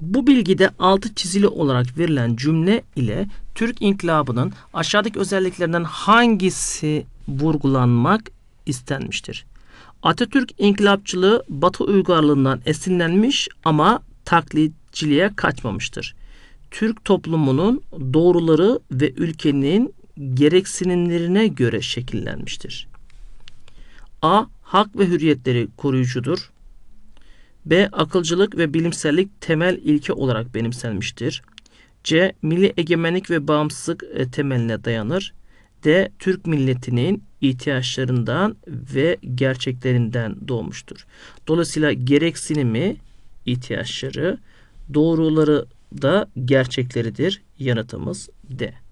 Bu bilgide altı çizili olarak verilen cümle ile Türk İnkılabı'nın aşağıdaki özelliklerinden hangisi vurgulanmak istenmiştir? Atatürk İnkılapçılığı Batı uygarlığından esinlenmiş ama taklitçiliğe kaçmamıştır. Türk toplumunun doğruları ve ülkenin gereksinimlerine göre şekillenmiştir. A. Hak ve hürriyetleri koruyucudur. B. Akılcılık ve bilimsellik temel ilke olarak benimsenmiştir. C. Milli egemenlik ve bağımsızlık e, temeline dayanır. D. Türk milletinin ihtiyaçlarından ve gerçeklerinden doğmuştur. Dolayısıyla gereksinimi, ihtiyaçları, doğruları da gerçekleridir yanıtımız D.